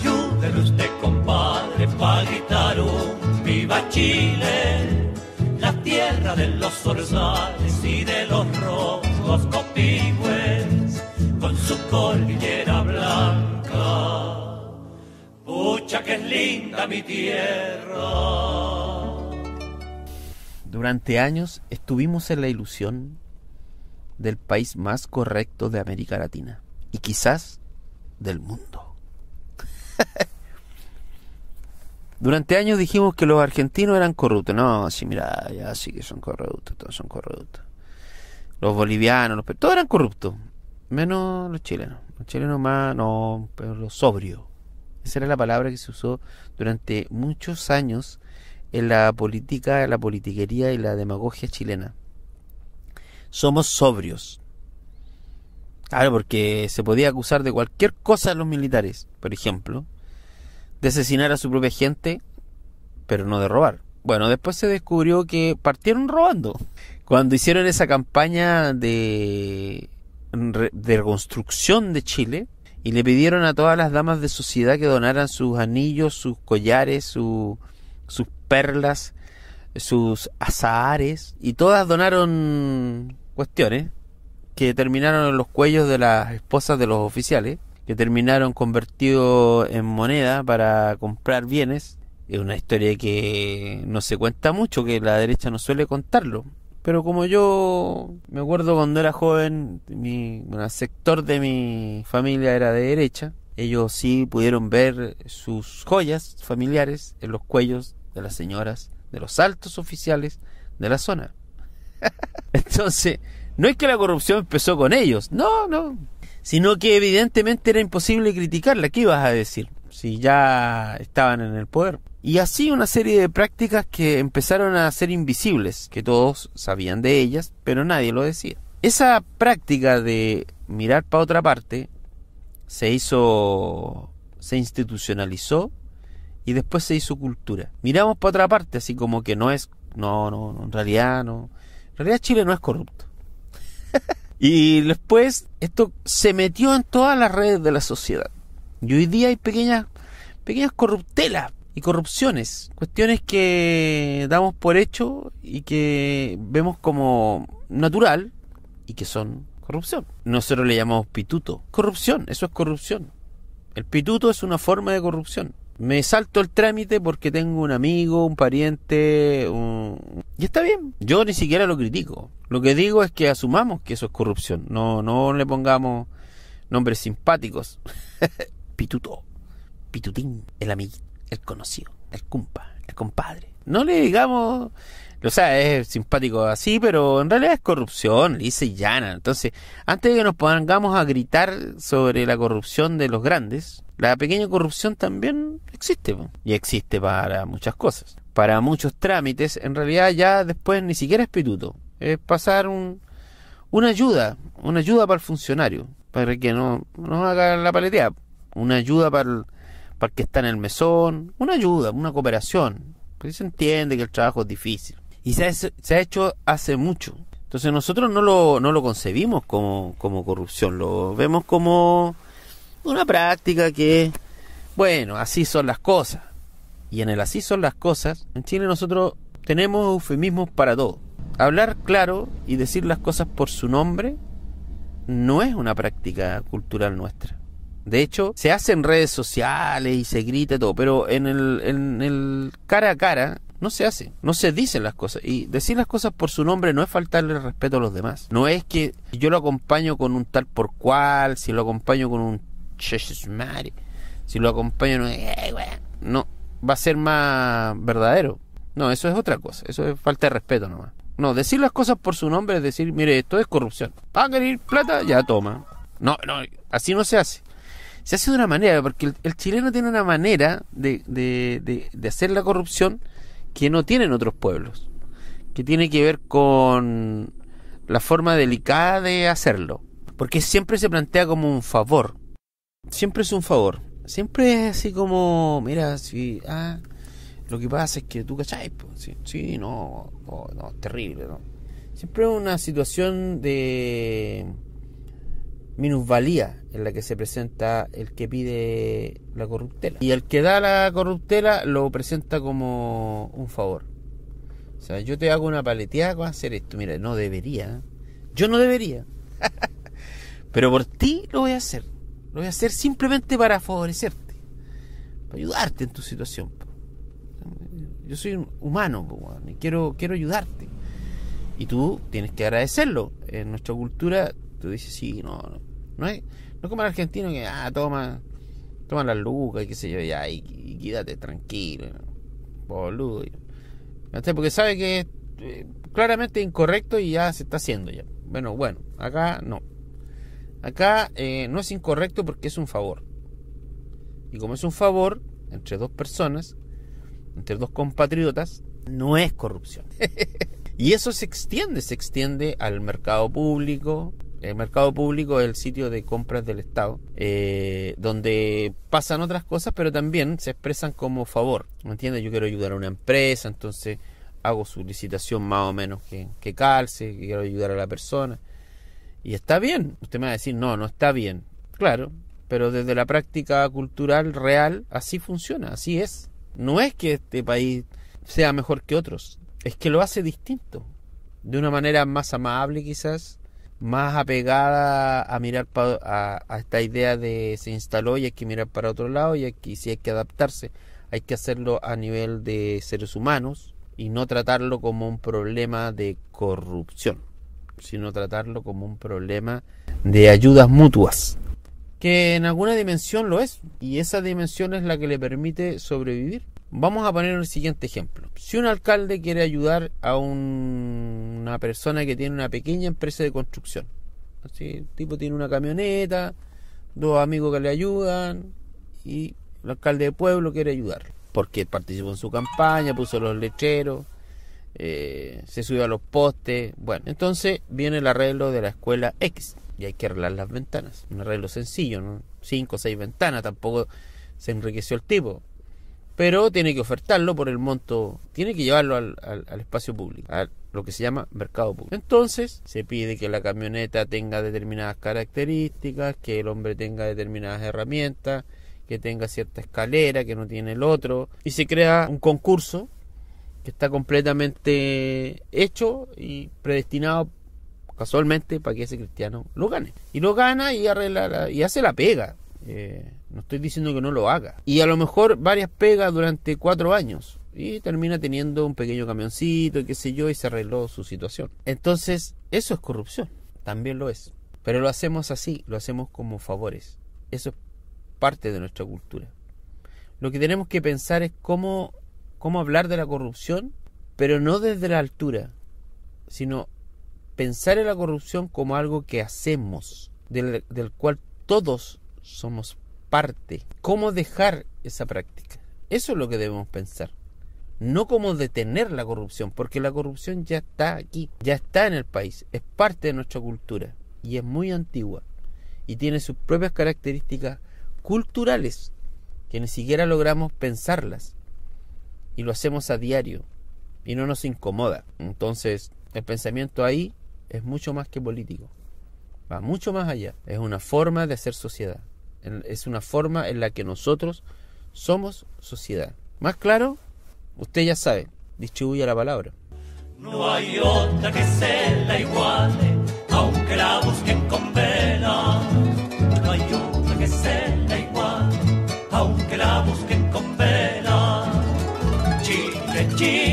Ayúdeme usted, compadre, para gritar un viva Chile, la tierra de los zorzales y de los rojos copigües, con su cordillera blanca. Pucha que es linda mi tierra. Durante años estuvimos en la ilusión del país más correcto de América Latina y quizás del mundo. Durante años dijimos que los argentinos eran corruptos. No, sí, mira, ya sí que son corruptos, todos son corruptos. Los bolivianos, los, todos eran corruptos, menos los chilenos. Los chilenos más, no, pero los sobrios. Esa era la palabra que se usó durante muchos años en la política, en la politiquería y la demagogia chilena. Somos sobrios. Claro, porque se podía acusar de cualquier cosa a los militares, por ejemplo de asesinar a su propia gente, pero no de robar. Bueno, después se descubrió que partieron robando. Cuando hicieron esa campaña de, de reconstrucción de Chile, y le pidieron a todas las damas de su ciudad que donaran sus anillos, sus collares, sus perlas, sus azahares, y todas donaron cuestiones que terminaron en los cuellos de las esposas de los oficiales terminaron convertidos en moneda para comprar bienes. Es una historia que no se cuenta mucho, que la derecha no suele contarlo. Pero como yo me acuerdo cuando era joven, mi sector de mi familia era de derecha, ellos sí pudieron ver sus joyas familiares en los cuellos de las señoras, de los altos oficiales de la zona. Entonces, no es que la corrupción empezó con ellos, no, no, sino que evidentemente era imposible criticarla. ¿Qué ibas a decir? Si ya estaban en el poder. Y así una serie de prácticas que empezaron a ser invisibles, que todos sabían de ellas, pero nadie lo decía. Esa práctica de mirar para otra parte se hizo, se institucionalizó y después se hizo cultura. Miramos para otra parte, así como que no es, no, no, en realidad no. En realidad Chile no es corrupto. Y después esto se metió en todas las redes de la sociedad. Y hoy día hay pequeñas, pequeñas corruptelas y corrupciones, cuestiones que damos por hecho y que vemos como natural y que son corrupción. Nosotros le llamamos pituto. Corrupción, eso es corrupción. El pituto es una forma de corrupción me salto el trámite porque tengo un amigo, un pariente, un... y está bien, yo ni siquiera lo critico. Lo que digo es que asumamos que eso es corrupción, no, no le pongamos nombres simpáticos. Pituto, pitutín, el amigo. el conocido, el cumpa, el compadre. No le digamos, o sea, es simpático así, pero en realidad es corrupción, dice y llana. Entonces, antes de que nos pongamos a gritar sobre la corrupción de los grandes, la pequeña corrupción también existe. Y existe para muchas cosas. Para muchos trámites, en realidad ya después ni siquiera es pituto. Es pasar un, una ayuda, una ayuda para el funcionario, para que no, haga la paletea. Una ayuda para para que está en el mesón, una ayuda, una cooperación. Porque se entiende que el trabajo es difícil y se ha, hecho hace mucho. Entonces nosotros no lo, no lo concebimos como, corrupción, lo vemos como una práctica que, bueno, así son las cosas. Y en el así son las cosas, en Chile nosotros tenemos eufemismos para todo. Hablar claro y decir las cosas por su nombre no es una práctica cultural nuestra. De hecho, se hace en redes sociales y se grita y todo, pero en el, en el cara a cara no se hace, no se dicen las cosas. Y decir las cosas por su nombre no es faltarle el respeto a los demás. No es que yo lo acompaño con un tal por cual, si lo acompaño con un madre, si lo acompaño no, eh, no, va a ser más verdadero. No, eso es otra cosa, eso es falta de respeto nomás. No, decir las cosas por su nombre es decir, mire, esto es corrupción. ¿Va a querer plata? Ya toma. No, no, así no se hace se hace de una manera, porque el, chileno tiene una manera de, de, hacer la corrupción que no tienen otros pueblos, que tiene que ver con la forma delicada de hacerlo, porque siempre se plantea como un favor, siempre es un favor, siempre es así como, mira, si, ah, lo que pasa es que tú cachai, sí, sí, no, oh, no, terrible, no. Siempre es una situación de minusvalía en la que se presenta el que pide la corruptela. Y el que da la corruptela lo presenta como un favor. O sea, yo te hago una paleteada, con hacer esto. Mira, no debería. ¿eh? Yo no debería. Pero por ti lo voy a hacer. Lo voy a hacer simplemente para favorecerte. Para ayudarte en tu situación. Yo soy humano y quiero, quiero ayudarte. Y tú tienes que agradecerlo. En nuestra cultura tú dices, sí, no, no no, es, como el argentino que, ah, toma, toma luca y qué sé yo, ya, y, quédate tranquilo, boludo. Porque sabe que es eh, claramente incorrecto y ya se está haciendo ya. Bueno, bueno, acá no. Acá eh, no es incorrecto porque es un favor. Y como es un favor entre dos personas, entre dos compatriotas, no es corrupción. y eso se extiende, se extiende al mercado público, el mercado público es el sitio de compras del Estado, eh, donde pasan otras cosas, pero también se expresan como favor. ¿Me entiendes? Yo quiero ayudar a una empresa, entonces hago su licitación más o menos que, que calce, que quiero ayudar a la persona. Y está bien. Usted me va a decir, no, no está bien. Claro, pero desde la práctica cultural real, así funciona, así es. No es que este país sea mejor que otros, es que lo hace distinto, de una manera más amable quizás, más apegada a mirar a, esta idea de se instaló y hay que mirar para otro lado y, hay y si hay que adaptarse, hay que hacerlo a nivel de seres humanos y no tratarlo como un problema de corrupción, sino tratarlo como un problema de ayudas mutuas, que en alguna dimensión lo es, y esa dimensión es la que le permite sobrevivir. Vamos a poner el siguiente ejemplo. Si un alcalde quiere ayudar a un, una persona que tiene una pequeña empresa de construcción, así, el tipo tiene una camioneta, dos amigos que le ayudan y el alcalde de pueblo quiere ayudarlo, porque participó en su campaña, puso los lecheros, eh, se subió a los postes, bueno, entonces viene el arreglo de la escuela X y hay que arreglar las ventanas, un arreglo sencillo, cinco o seis ventanas, tampoco se enriqueció el tipo, pero tiene que ofertarlo por el monto, tiene que llevarlo al, espacio público, a lo que se llama mercado público. Entonces se pide que la camioneta tenga determinadas características, que el hombre tenga determinadas herramientas, que tenga cierta escalera que no tiene el otro, y se crea un concurso que está completamente hecho y predestinado casualmente para que ese cristiano lo gane. Y lo gana y arregla y hace la pega. Eh, no estoy diciendo que no lo haga. Y a lo mejor varias pegas durante cuatro años. Y termina teniendo un pequeño camioncito y qué sé yo, y se arregló su situación. Entonces, eso es corrupción. También lo es. Pero lo hacemos así, lo hacemos como favores. Eso es parte de nuestra cultura. Lo que tenemos que pensar es cómo, cómo hablar de la corrupción, pero no desde la altura, sino pensar en la corrupción como algo que hacemos, del, del cual todos somos parte, cómo dejar esa práctica. Eso es lo que debemos pensar. No cómo detener la corrupción, porque la corrupción ya está aquí, ya está en el país, es parte de nuestra cultura y es muy antigua y tiene sus propias características culturales que ni siquiera logramos pensarlas y lo hacemos a diario y no nos incomoda. Entonces, el pensamiento ahí es mucho más que político, va mucho más allá, es una forma de hacer sociedad es una forma en la que nosotros somos sociedad. Más claro, usted ya sabe, distribuya la palabra. No hay otra que se la iguale, aunque la busquen con vela. No hay otra que se la iguale, aunque la busquen con vela. Chile, Chile.